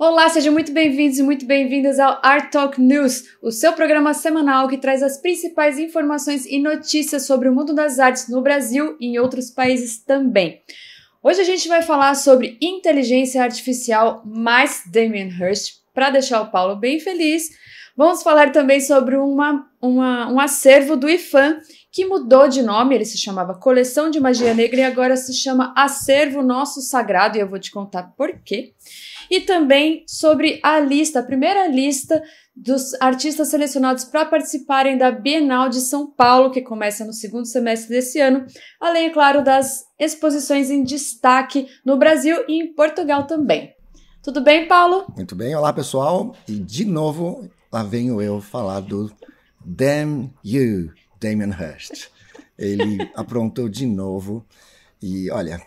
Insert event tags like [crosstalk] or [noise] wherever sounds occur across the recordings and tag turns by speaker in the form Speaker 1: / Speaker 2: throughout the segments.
Speaker 1: Olá, sejam muito bem-vindos e muito bem-vindas ao Art Talk News, o seu programa semanal que traz as principais informações e notícias sobre o mundo das artes no Brasil e em outros países também. Hoje a gente vai falar sobre inteligência artificial mais Damien Hirst, para deixar o Paulo bem feliz. Vamos falar também sobre uma, uma, um acervo do IFAM que mudou de nome, ele se chamava Coleção de Magia Negra e agora se chama Acervo Nosso Sagrado, e eu vou te contar por quê e também sobre a lista, a primeira lista dos artistas selecionados para participarem da Bienal de São Paulo, que começa no segundo semestre desse ano, além, é claro, das exposições em destaque no Brasil e em Portugal também. Tudo bem, Paulo?
Speaker 2: Muito bem, olá pessoal, e de novo lá venho eu falar do Damn You, Damien Hirst. Ele [laughs] aprontou de novo e olha,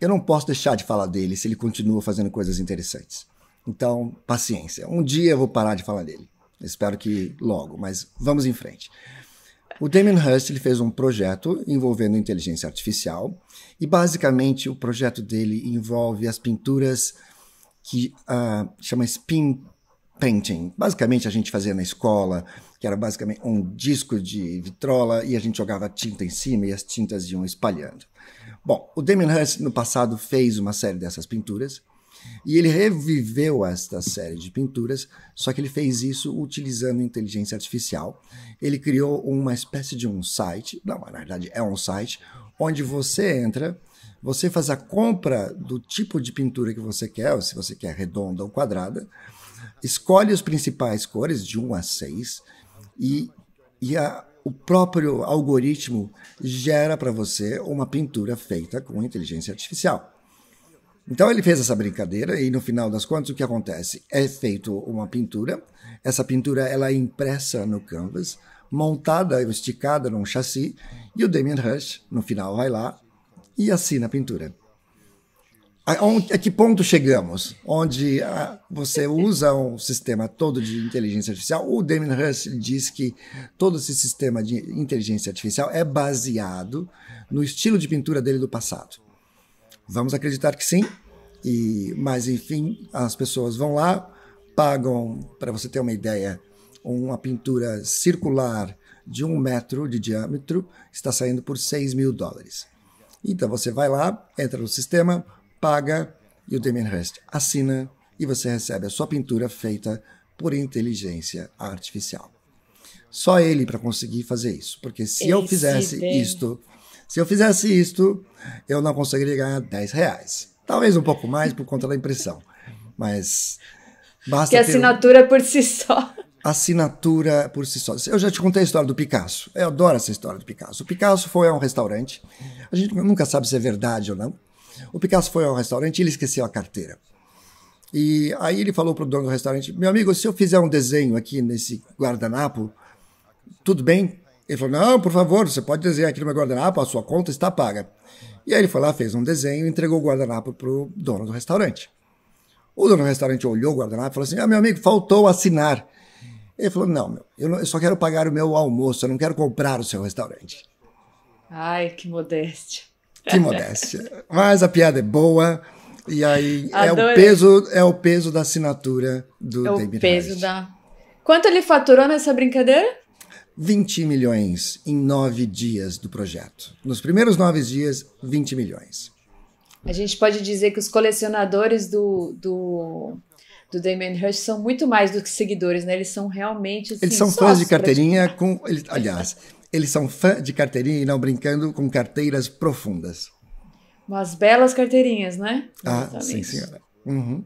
Speaker 2: eu não posso deixar de falar dele se ele continua fazendo coisas interessantes. Então, paciência. Um dia eu vou parar de falar dele. Espero que logo, mas vamos em frente. O Damien Hirst ele fez um projeto envolvendo inteligência artificial e basicamente o projeto dele envolve as pinturas que uh, chama spin painting. Basicamente a gente fazia na escola, que era basicamente um disco de vitrola e a gente jogava tinta em cima e as tintas iam espalhando. Bom, o Damien Hirst no passado fez uma série dessas pinturas e ele reviveu esta série de pinturas, só que ele fez isso utilizando inteligência artificial. Ele criou uma espécie de um site, não, na verdade é um site, onde você entra, você faz a compra do tipo de pintura que você quer, ou se você quer redonda ou quadrada, escolhe as principais cores, de 1 a 6, e, e a, o próprio algoritmo gera para você uma pintura feita com inteligência artificial. Então ele fez essa brincadeira e no final das contas o que acontece? É feito uma pintura, essa pintura ela é impressa no canvas, montada, esticada num chassi e o Damien Hirst no final vai lá e assina a pintura. A, onde, a que ponto chegamos? Onde a, ah, você usa um sistema todo de inteligência artificial. O Damien Hirst diz que todo esse sistema de inteligência artificial é baseado no estilo de pintura dele do passado. Vamos acreditar que sim, e, mas enfim, as pessoas vão lá, pagam, para você ter uma ideia, uma pintura circular de um metro de diâmetro está saindo por 6 mil dólares. Então você vai lá, entra no sistema, paga e o Hirst assina e você recebe a sua pintura feita por inteligência artificial. Só ele para conseguir fazer isso, porque se Esse eu fizesse bem. isto, se eu fizesse isto, eu não conseguiria ganhar 10 reais. Talvez um pouco mais por conta da impressão, mas basta. Que a assinatura
Speaker 1: por si só.
Speaker 2: Assinatura por si só. Eu já te contei a história do Picasso. Eu adoro essa história do Picasso. O Picasso foi a um restaurante. A gente nunca sabe se é verdade ou não. O Picasso foi ao restaurante e ele esqueceu a carteira. E aí ele falou para o dono do restaurante: Meu amigo, se eu fizer um desenho aqui nesse guardanapo, tudo bem? Ele falou: Não, por favor, você pode desenhar aqui no meu guardanapo, a sua conta está paga. E aí ele foi lá, fez um desenho e entregou o guardanapo para o dono do restaurante. O dono do restaurante olhou o guardanapo e falou assim: Ah, meu amigo, faltou assinar. Ele falou: Não, meu, eu, não, eu só quero pagar o meu almoço, eu não quero comprar o seu restaurante.
Speaker 1: Ai, que modéstia.
Speaker 2: Que modéstia. Mas a piada é boa. E aí é o, peso, é o peso da assinatura do é David o
Speaker 1: peso da. Quanto ele faturou nessa brincadeira?
Speaker 2: 20 milhões em nove dias do projeto. Nos primeiros nove dias, 20 milhões.
Speaker 1: A gente pode dizer que os colecionadores do, do, do Damien Hirst são muito mais do que seguidores, né? Eles são realmente. Assim, eles são fãs de carteirinha.
Speaker 2: Com, ele, aliás, eles são fã de carteirinha e não brincando com carteiras profundas.
Speaker 1: Umas belas carteirinhas, né? Ah, sim, senhora. Uhum.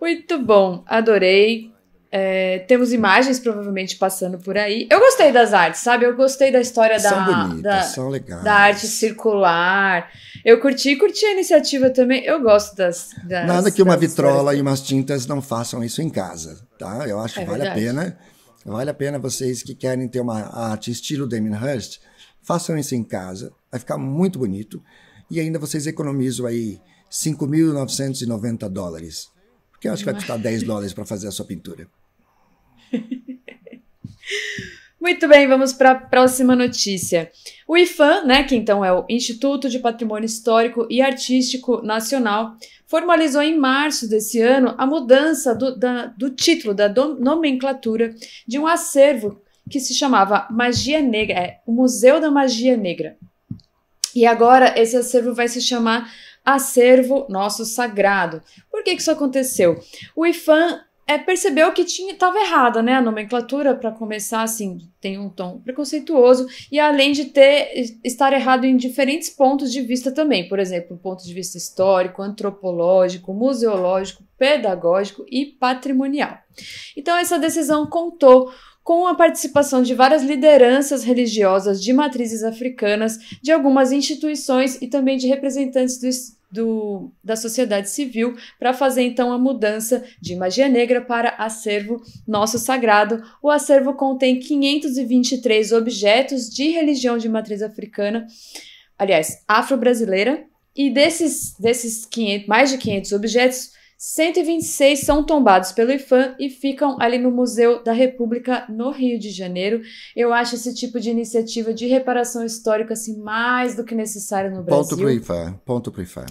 Speaker 1: Muito bom, adorei. É, temos imagens provavelmente passando por aí. Eu gostei das artes, sabe? Eu gostei da história são da, bonitas, da, são legais. da arte circular. Eu curti, curti a iniciativa também. Eu gosto das.
Speaker 2: das Nada que uma vitrola histórias. e umas tintas não façam isso em casa, tá? Eu acho é que vale verdade. a pena. Vale a pena vocês que querem ter uma arte estilo Damien Hirst, façam isso em casa, vai ficar muito bonito e ainda vocês economizam aí 5.990 dólares.
Speaker 1: Porque eu acho que vai custar 10
Speaker 2: dólares para fazer a sua pintura. [laughs]
Speaker 1: Muito bem, vamos para a próxima notícia. O IFAM, né, que então é o Instituto de Patrimônio Histórico e Artístico Nacional, formalizou em março desse ano a mudança do, da, do título, da do, nomenclatura de um acervo que se chamava Magia Negra, é, o Museu da Magia Negra. E agora esse acervo vai se chamar Acervo Nosso Sagrado. Por que, que isso aconteceu? O IFAM é, percebeu que tinha estava errada né, a nomenclatura para começar assim tem um tom preconceituoso e além de ter estar errado em diferentes pontos de vista também por exemplo ponto de vista histórico antropológico museológico pedagógico e patrimonial então essa decisão contou com a participação de várias lideranças religiosas de matrizes africanas, de algumas instituições e também de representantes do, do, da sociedade civil para fazer então a mudança de magia negra para acervo nosso sagrado. O acervo contém 523 objetos de religião de matriz africana, aliás, afro-brasileira, e desses, desses 500, mais de 500 objetos, 126 são tombados pelo IFAM e ficam ali no Museu da República, no Rio de Janeiro. Eu acho esse tipo de iniciativa de reparação histórica assim, mais do que necessário no Brasil. Ponto para o
Speaker 2: IFAM. Ponto para o IFAM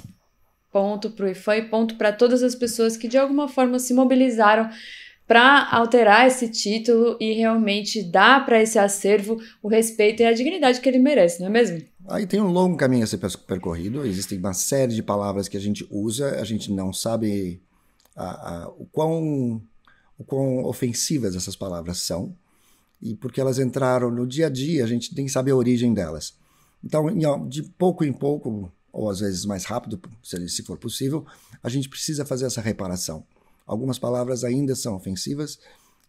Speaker 1: ponto para o IFAM e ponto para todas as pessoas que de alguma forma se mobilizaram para alterar esse título e realmente dar para esse acervo o respeito e a dignidade que ele merece, não é mesmo?
Speaker 2: Aí tem um longo caminho a ser percorrido, existem uma série de palavras que a gente usa, a gente não sabe a, a, o, quão, o quão ofensivas essas palavras são, e porque elas entraram no dia a dia, a gente nem sabe a origem delas. Então, de pouco em pouco, ou às vezes mais rápido, se for possível, a gente precisa fazer essa reparação. Algumas palavras ainda são ofensivas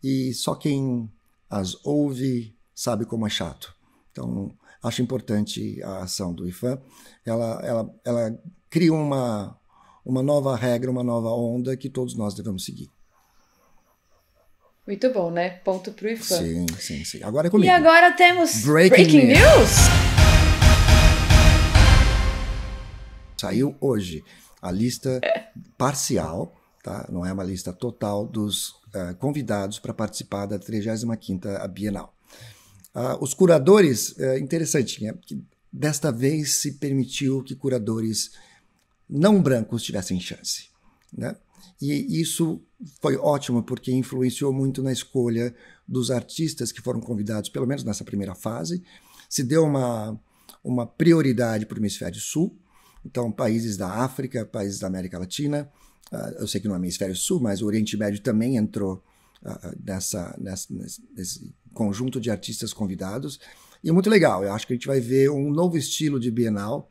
Speaker 2: e só quem as ouve sabe como é chato. Então, acho importante a ação do IFAM. Ela, ela, ela cria uma, uma nova regra, uma nova onda que todos nós devemos seguir.
Speaker 1: Muito bom, né? Ponto para o IFAM.
Speaker 2: Sim, sim, sim. Agora é comigo. E agora
Speaker 1: temos Breaking, Breaking news. news.
Speaker 2: Saiu hoje a lista parcial, tá? Não é uma lista total dos uh, convidados para participar da 35ª Bienal. Ah, os curadores, é interessante, né? que desta vez se permitiu que curadores não brancos tivessem chance. Né? E isso foi ótimo porque influenciou muito na escolha dos artistas que foram convidados, pelo menos nessa primeira fase. Se deu uma, uma prioridade para o hemisfério sul, então países da África, países da América Latina. Ah, eu sei que não é hemisfério sul, mas o Oriente Médio também entrou ah, nessa, nessa, nesse conjunto de artistas convidados. E é muito legal, eu acho que a gente vai ver um novo estilo de Bienal.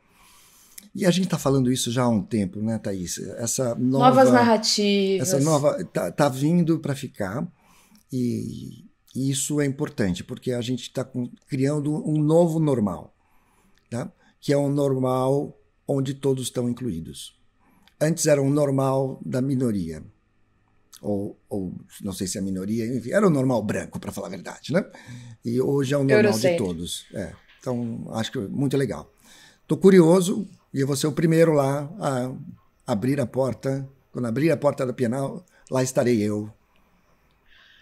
Speaker 2: E a gente está falando isso já há um tempo, né, Thaís? Essa nova, Novas
Speaker 1: narrativas. Essa nova.
Speaker 2: está tá vindo para ficar. E, e, isso é importante, porque a gente está criando um novo normal, tá? que é um normal onde todos estão incluídos. Antes era um normal da minoria ou, ou não sei se é a minoria, enfim, era o normal branco, para falar a verdade, né? E hoje é o normal de todos. É. Então, acho que é muito legal. Estou curioso e eu vou ser o primeiro lá a abrir a porta. Quando abrir a porta da Bienal, lá estarei eu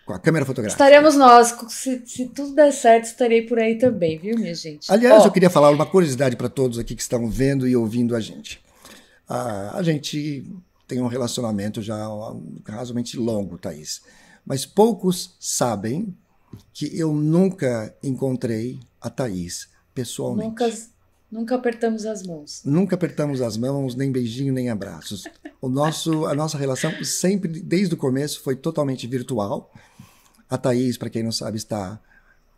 Speaker 2: com a câmera fotográfica.
Speaker 1: Estaremos nós, se, se, tudo der certo, estarei por aí também, viu, minha gente? Aliás, oh. eu
Speaker 2: queria falar uma curiosidade para todos aqui que estão vendo e ouvindo a gente. A, a gente tem um relacionamento já razoavelmente longo, Thaís. Mas poucos sabem que eu nunca encontrei a Thaís pessoalmente.
Speaker 1: Nunca, nunca apertamos as mãos.
Speaker 2: Nunca apertamos as mãos, nem beijinho, nem abraços. O nosso, a nossa relação sempre, desde o começo, foi totalmente virtual. A Thaís, para quem não sabe, está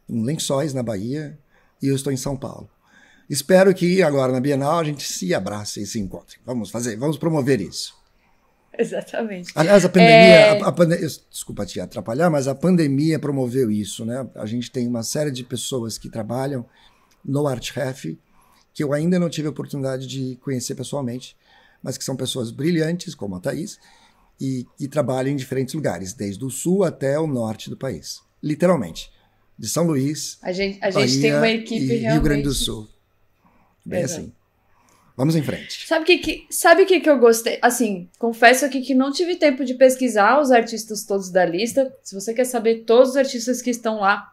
Speaker 2: em Lençóis, na Bahia, e eu estou em São Paulo. Espero que agora na Bienal a gente se abrace e se encontre. Vamos fazer, vamos promover isso.
Speaker 1: [laughs] Exatamente.
Speaker 2: Aliás, a pandemia, é... a, a pandemia. Desculpa te atrapalhar, mas a pandemia promoveu isso, né? A gente tem uma série de pessoas que trabalham no ArtRef, que eu ainda não tive a oportunidade de conhecer pessoalmente, mas que são pessoas brilhantes, como a Thaís, e, e trabalham em diferentes lugares, desde o sul até o norte do país. Literalmente. De São Luís.
Speaker 1: A gente, a gente Bahia tem uma equipe e realmente. Rio Grande do
Speaker 2: Sul. Bem assim. Exato. assim. Vamos em frente.
Speaker 1: Sabe o que, que, sabe que, que eu gostei? Assim, confesso aqui que não tive tempo de pesquisar os artistas todos da lista. Se você quer saber todos os artistas que estão lá,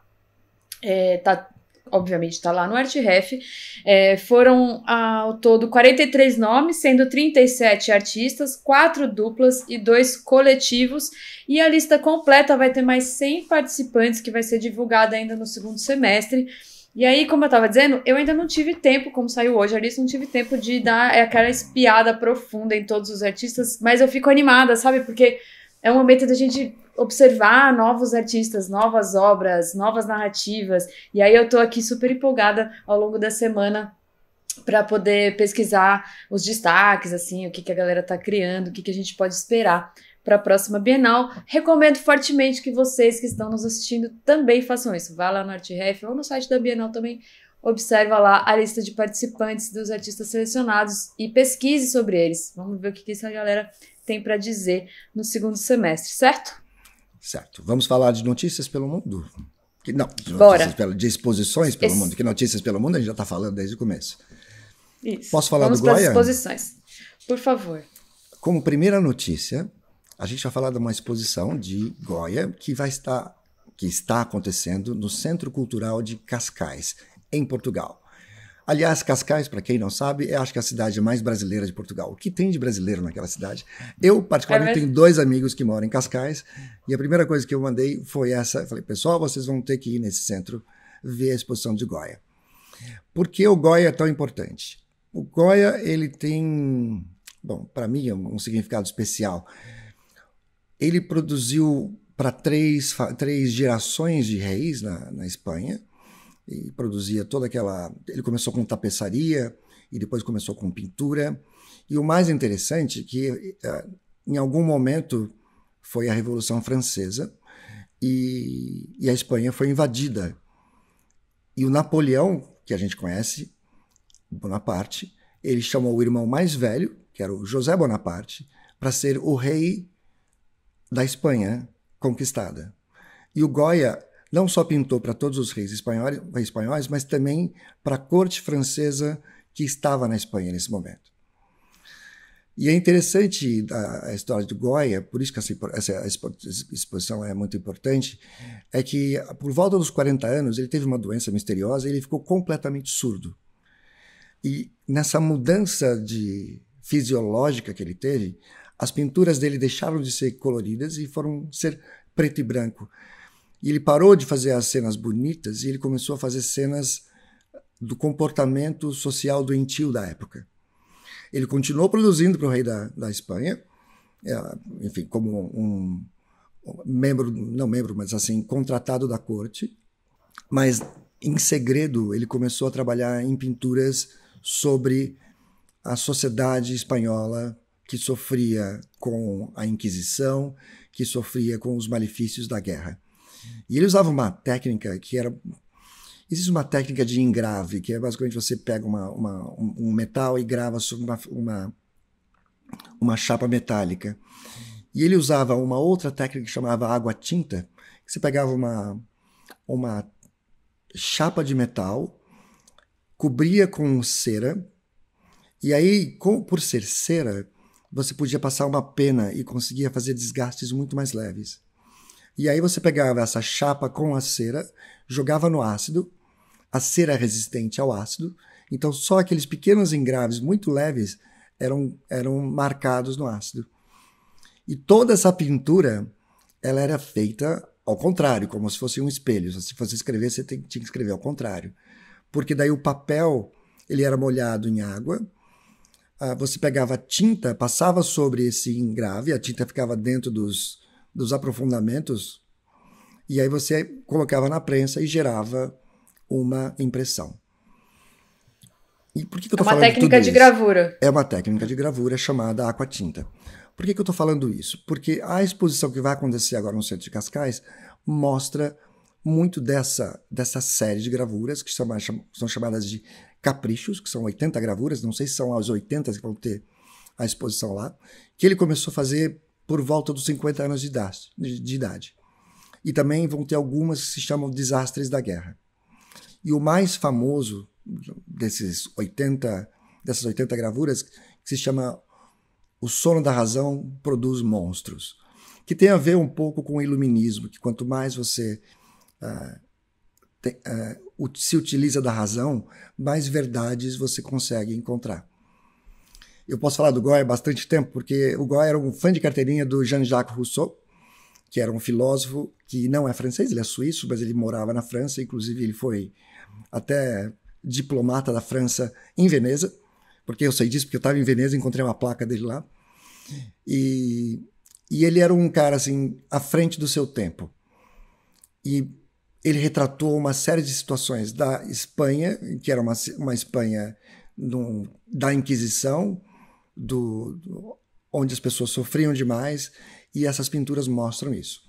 Speaker 1: é, tá, obviamente está lá no ArtRef. É, foram ao todo 43 nomes, sendo 37 artistas, 4 duplas e 2 coletivos. E a lista completa vai ter mais 100 participantes que vai ser divulgada ainda no segundo semestre. E aí, como eu tava dizendo, eu ainda não tive tempo, como saiu hoje a lista, não tive tempo de dar aquela espiada profunda em todos os artistas, mas eu fico animada, sabe? Porque é um momento da gente observar novos artistas, novas obras, novas narrativas. E aí eu tô aqui super empolgada ao longo da semana para poder pesquisar os destaques, assim, o que, que a galera tá criando, o que, que a gente pode esperar para a próxima Bienal. Recomendo fortemente que vocês que estão nos assistindo também façam isso. Vá lá no ArtRef ou no site da Bienal também, observa lá a lista de participantes dos artistas selecionados e pesquise sobre eles. Vamos ver o que, que essa galera tem para dizer no segundo semestre, certo?
Speaker 2: Certo. Vamos falar de notícias pelo mundo? Que, não, de, notícias pelo, de exposições pelo Esse... mundo. Que notícias pelo mundo a gente já está falando desde o começo.
Speaker 1: Isso. Posso falar Vamos do Goiânia? exposições. Por favor.
Speaker 2: Como primeira notícia, a gente vai falar de uma exposição de Goya que vai estar que está acontecendo no Centro Cultural de Cascais, em Portugal. Aliás, Cascais, para quem não sabe, é acho que é a cidade mais brasileira de Portugal. O que tem de brasileiro naquela cidade? Eu, particularmente, é tenho dois amigos que moram em Cascais, e a primeira coisa que eu mandei foi essa. falei, pessoal, vocês vão ter que ir nesse centro ver a exposição de Goya. Por que o Goya é tão importante? O Goya, ele tem, bom, para mim, é um significado especial. Ele produziu para três, três gerações de reis na, na Espanha e produzia toda aquela. Ele começou com tapeçaria e depois começou com pintura. E o mais interessante é que eh, em algum momento foi a Revolução Francesa e, e a Espanha foi invadida. E o Napoleão, que a gente conhece, Bonaparte, ele chamou o irmão mais velho, que era o José Bonaparte, para ser o rei da Espanha conquistada. E o Goya não só pintou para todos os reis espanhóis, espanhóis mas também para a corte francesa que estava na Espanha nesse momento. E é interessante a, história do Goya, por isso que essa, exposição é muito importante, é que por volta dos 40 anos ele teve uma doença misteriosa e ele ficou completamente surdo. E nessa mudança de fisiológica que ele teve, as pinturas dele deixaram de ser coloridas e foram ser preto e branco. E ele parou de fazer as cenas bonitas e ele começou a fazer cenas do comportamento social doentio da época. Ele continuou produzindo para o rei da, da Espanha, é, enfim, como um membro, não membro, mas assim, contratado da corte, mas em segredo ele começou a trabalhar em pinturas sobre a sociedade espanhola que sofria com a Inquisição, que sofria com os malefícios da guerra. E ele usava uma técnica que era. Existe uma técnica de engrave, que é basicamente você pega uma, uma, um metal e grava sobre uma, uma, uma chapa metálica. E ele usava uma outra técnica que chamava água-tinta, que você pegava uma, uma chapa de metal, cobria com cera, e aí, com, por ser cera, você podia passar uma pena e conseguia fazer desgastes muito mais leves. E aí você pegava essa chapa com a cera, jogava no ácido, a cera é resistente ao ácido, então só aqueles pequenos engraves muito leves eram, eram marcados no ácido. E toda essa pintura ela era feita ao contrário, como se fosse um espelho. Se você escrever, você tem, tinha que escrever ao contrário. Porque daí o papel ele era molhado em água, ah, você pegava tinta, passava sobre esse engrave, a tinta ficava dentro dos, dos aprofundamentos, e aí você colocava na prensa e gerava uma impressão. E por que, que eu tô é uma técnica de isso? gravura. É uma técnica de gravura chamada aquatinta. Por que, que eu estou falando isso? Porque a exposição que vai acontecer agora no centro de Cascais mostra muito dessa, dessa série de gravuras que são, são chamadas de Caprichos, que são 80 gravuras, não sei se são as 80 que vão ter a exposição lá, que ele começou a fazer por volta dos 50 anos de idade. E também vão ter algumas que se chamam Desastres da Guerra. E o mais famoso desses 80, dessas 80 gravuras, que se chama O Sono da Razão Produz Monstros, que tem a ver um pouco com o iluminismo, que quanto mais você uh, tem, uh, se utiliza da razão, mais verdades você consegue encontrar. Eu posso falar do Goya há bastante tempo, porque o Goya era um fã de carteirinha do Jean-Jacques Rousseau, que era um filósofo que não é francês, ele é suíço, mas ele morava na França, inclusive ele foi até diplomata da França em Veneza, porque eu sei disso, porque eu estava em Veneza e encontrei uma placa dele lá. E, e ele era um cara assim, à frente do seu tempo. E ele retratou uma série de situações da Espanha, que era uma, uma Espanha num, da Inquisição, do, do, onde as pessoas sofriam demais, e essas pinturas mostram isso.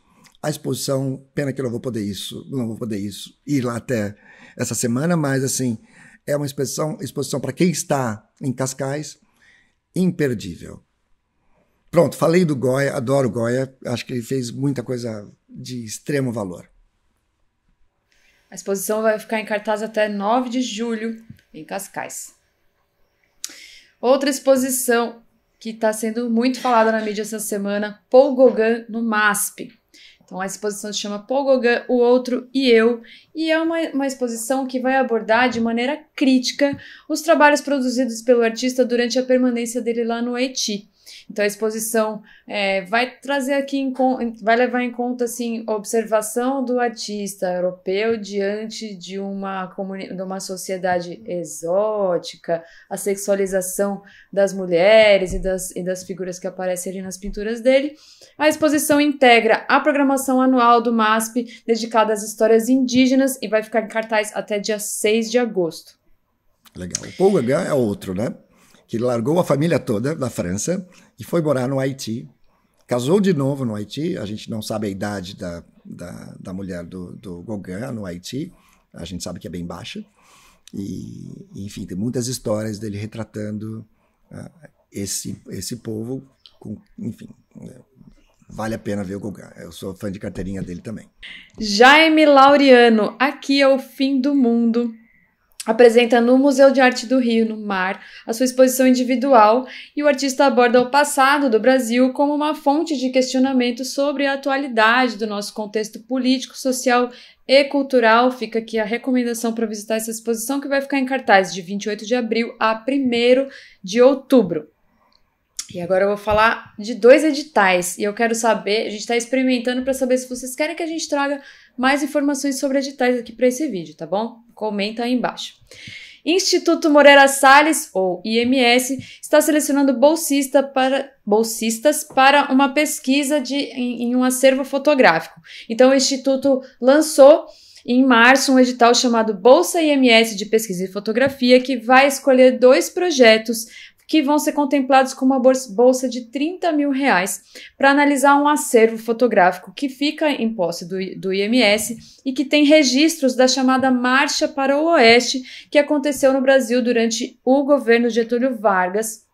Speaker 2: A exposição, pena que eu não vou poder isso, não vou poder isso ir lá até essa semana, mas assim é uma exposição, exposição para quem está em Cascais, imperdível. Pronto, falei do Goya, adoro Goya, acho que ele fez muita coisa de extremo valor.
Speaker 1: A exposição vai ficar em cartaz até 9 de julho, em Cascais. Outra exposição que está sendo muito falada na mídia essa semana, Paul Gauguin no MASP. Então a exposição se chama Paul Gauguin, o outro e eu, e é uma, uma exposição que vai abordar de maneira crítica os trabalhos produzidos pelo artista durante a permanência dele lá no Haiti. Então a exposição é, vai trazer aqui, em, vai levar em conta assim, a observação do artista europeu diante de uma, de uma sociedade exótica, a sexualização das mulheres e das, e das figuras que aparecem ali nas pinturas dele. A exposição integra a programação anual do MASP dedicada às histórias indígenas e vai ficar em cartaz até dia 6 de agosto.
Speaker 2: Legal. O Paul Gauguin é outro, né? que largou a família toda da França e foi morar no Haiti. Casou de novo no Haiti, a gente não sabe a idade da, da, da mulher do, do Gauguin no Haiti, a gente sabe que é bem baixa. E, enfim, tem muitas histórias dele retratando uh, esse, esse povo, com, enfim, é, vale a pena ver o Gauguin. Eu sou fã de carteirinha dele também.
Speaker 1: Jaime Laureano, aqui é o fim do mundo apresenta no Museu de Arte do Rio, no Mar, a sua exposição individual e o artista aborda o passado do Brasil como uma fonte de questionamento sobre a atualidade do nosso contexto político, social e cultural. Fica aqui a recomendação para visitar essa exposição que vai ficar em cartaz de 28 de abril a 1 de outubro. E agora eu vou falar de dois editais e eu quero saber, a gente está experimentando para saber se vocês querem que a gente traga mais informações sobre editais aqui para esse vídeo, tá bom? Comenta aí embaixo. Instituto Moreira Salles, ou IMS, está selecionando bolsista para, bolsistas para uma pesquisa de, em, em um acervo fotográfico. Então, o Instituto lançou em março um edital chamado Bolsa IMS de Pesquisa e Fotografia, que vai escolher dois projetos que vão ser contemplados com uma bolsa de 30 mil reais para analisar um acervo fotográfico que fica em posse do, do IMS e que tem registros da chamada Marcha para o Oeste, que aconteceu no Brasil durante o governo de Getúlio Vargas.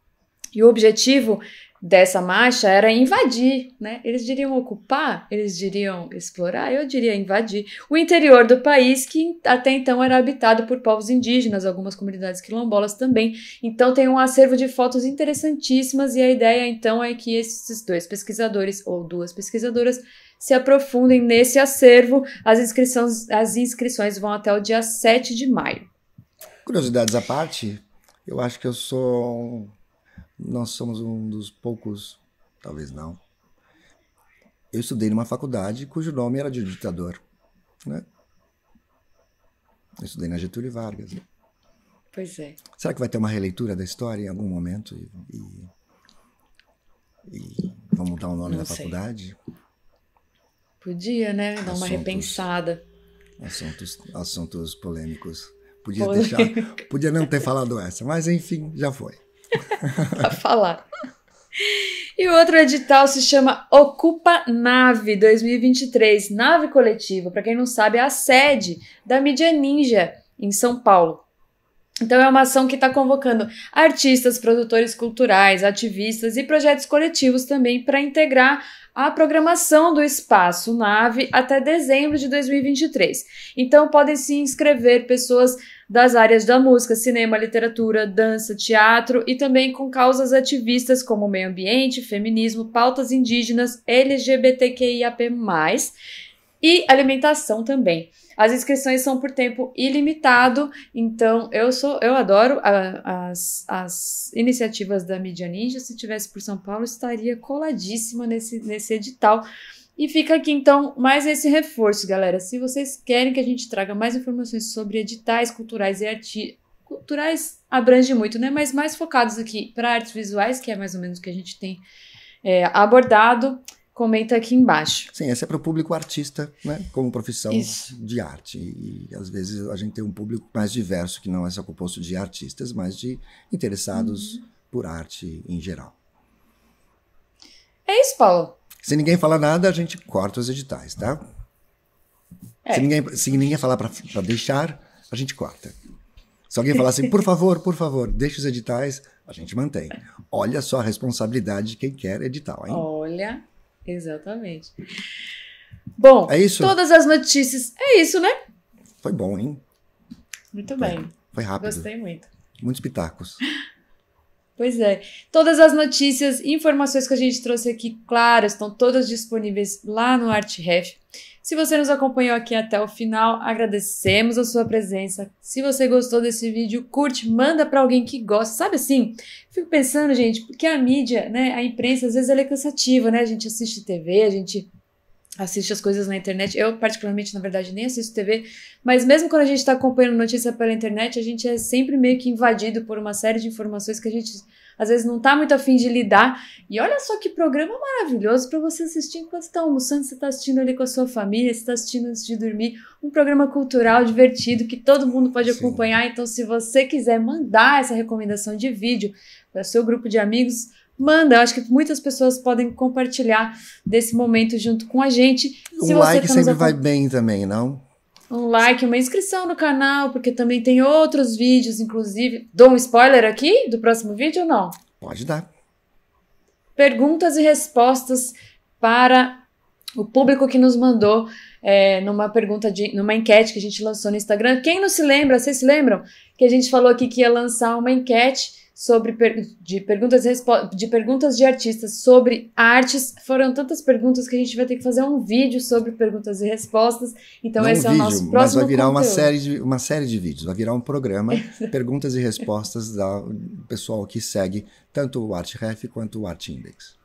Speaker 1: E o objetivo dessa marcha era invadir, né? Eles diriam ocupar, eles diriam explorar, eu diria invadir o interior do país que até então era habitado por povos indígenas, algumas comunidades quilombolas também. Então tem um acervo de fotos interessantíssimas e a ideia então é que esses dois pesquisadores ou duas pesquisadoras se aprofundem nesse acervo. As inscrições, as inscrições vão até o dia 7 de maio.
Speaker 2: Curiosidades à parte, eu acho que eu sou nós somos um dos poucos, talvez não. Eu estudei numa faculdade cujo nome era de ditador, né? Eu estudei na Getúlio Vargas. Né? Pois é. Será que vai ter uma releitura da história em algum momento e, e, e vamos mudar o nome não da sei. faculdade?
Speaker 1: Podia, né? Dar assuntos, uma repensada.
Speaker 2: Assuntos, assuntos polêmicos. Podia, Polêmico. deixar, [laughs] podia não ter falado essa, mas enfim, já foi.
Speaker 1: [laughs] pra falar. E o outro edital se chama Ocupa Nave 2023, nave coletiva. Para quem não sabe, é a sede da mídia ninja em São Paulo. Então, é uma ação que está convocando artistas, produtores culturais, ativistas e projetos coletivos também para integrar a programação do espaço Nave até dezembro de 2023. Então, podem se inscrever pessoas das áreas da música, cinema, literatura, dança, teatro e também com causas ativistas como meio ambiente, feminismo, pautas indígenas, LGBTQIAP+, e alimentação também. As inscrições são por tempo ilimitado, então eu sou, eu adoro a, as, as iniciativas da Mídia Ninja. Se tivesse por São Paulo, estaria coladíssima nesse, nesse edital. E fica aqui então mais esse reforço, galera. Se vocês querem que a gente traga mais informações sobre editais culturais e arti culturais abrange muito, né? Mas mais focados aqui para artes visuais, que é mais ou menos o que a gente tem é, abordado comenta aqui embaixo. Sim,
Speaker 2: essa é para o público artista, né? Como profissão Isso. de arte. E, às vezes a gente tem um público mais diverso, que não é só composto de artistas, mas de interessados uhum. por arte em geral. É isso, Paulo. Se ninguém falar nada, a gente corta os editais, tá? É. Se, ninguém, se ninguém falar para deixar, a gente corta. Se alguém falar assim, por favor, por favor, deixe os editais, a gente mantém. Olha só a responsabilidade de quem quer edital, hein?
Speaker 1: Olha. Exatamente.
Speaker 2: Bom, é isso? todas
Speaker 1: as notícias. É isso, né? Foi bom, hein? Muito foi, bem. Foi rápido. Gostei muito.
Speaker 2: Muitos pitacos.
Speaker 1: Pois é. Todas as notícias e informações que a gente trouxe aqui, claro, estão todas disponíveis lá no ArtRef. Se você nos acompanhou aqui até o final, agradecemos a sua presença. Se você gostou desse vídeo, curte, manda para alguém que gosta. Sabe assim? Fico pensando, gente, porque a mídia, né, a imprensa, às vezes ela é cansativa, né? A gente assiste TV, a gente assiste as coisas na internet. Eu, particularmente, na verdade, nem assisto TV, mas mesmo quando a gente está acompanhando notícia pela internet, a gente é sempre meio que invadido por uma série de informações que a gente às vezes não tá muito afim de lidar. E olha só que programa maravilhoso para você assistir enquanto está almoçando, você está assistindo ali com a sua família, você está assistindo antes de dormir. Um programa cultural divertido que todo mundo pode Sim. acompanhar. Então, se você quiser mandar essa recomendação de vídeo para seu grupo de amigos, manda. Eu acho que muitas pessoas podem compartilhar desse momento junto com a gente. Um se like tá sempre vai
Speaker 2: bem também, não?
Speaker 1: um like, uma inscrição no canal, porque também tem outros vídeos, inclusive. Dou um spoiler aqui do próximo vídeo ou não? Pode dar. Perguntas e respostas para o público que nos mandou é, numa pergunta de, numa enquete que a gente lançou no Instagram. Quem não se lembra, vocês se lembram que a gente falou aqui que ia lançar uma enquete sobre per de, perguntas de perguntas de artistas sobre artes. Foram tantas perguntas que a gente vai ter que fazer um vídeo sobre perguntas e respostas. Então Não esse um vídeo, é o nosso próximo mas vai virar conteúdo. uma série
Speaker 2: de uma série de vídeos, vai virar um programa [laughs] perguntas e respostas da pessoal que segue tanto o Ref quanto o Art Index.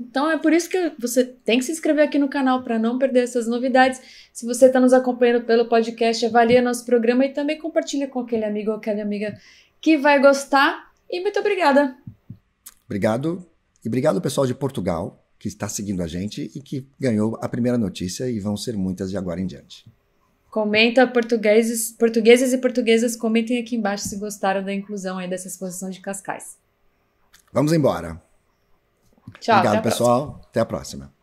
Speaker 1: Então é por isso que você tem que se inscrever aqui no canal para não perder essas novidades. Se você está nos acompanhando pelo podcast, avalie nosso programa e também compartilha com aquele amigo ou aquela amiga que vai gostar. E muito obrigada.
Speaker 2: Obrigado. E obrigado, pessoal de Portugal, que está seguindo a gente e que ganhou a primeira notícia, e vão ser muitas de agora em diante.
Speaker 1: Comenta, portugueses, portugueses e portuguesas, comentem aqui embaixo se gostaram da inclusão aí dessa exposição de Cascais.
Speaker 2: Vamos embora. Tchau, Obrigado, até pessoal. Próxima. Até a próxima.